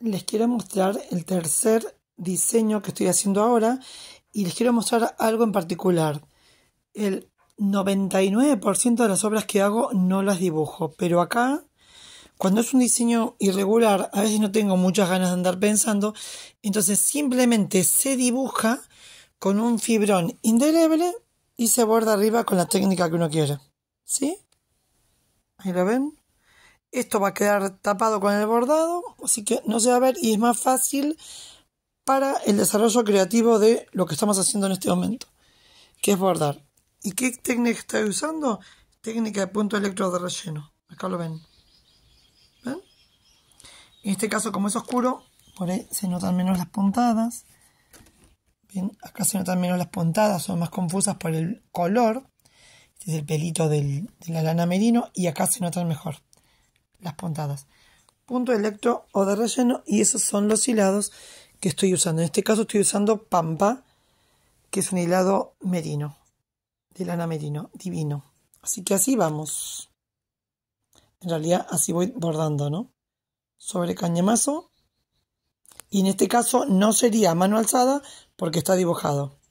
les quiero mostrar el tercer diseño que estoy haciendo ahora y les quiero mostrar algo en particular. El 99% de las obras que hago no las dibujo, pero acá, cuando es un diseño irregular, a veces no tengo muchas ganas de andar pensando, entonces simplemente se dibuja con un fibrón indeleble y se borda arriba con la técnica que uno quiera. ¿Sí? Ahí lo ven. Esto va a quedar tapado con el bordado, así que no se va a ver y es más fácil para el desarrollo creativo de lo que estamos haciendo en este momento, que es bordar. ¿Y qué técnica estoy usando? Técnica de punto electro de relleno. Acá lo ven. En este caso, como es oscuro, por ahí se notan menos las puntadas. Acá se notan menos las puntadas, son más confusas por el color. Este es el pelito de la lana merino y acá se notan mejor las puntadas. Punto electro o de relleno y esos son los hilados que estoy usando. En este caso estoy usando Pampa, que es un hilado merino, de lana merino, divino. Así que así vamos. En realidad así voy bordando, ¿no? Sobre cañamazo. Y en este caso no sería mano alzada porque está dibujado.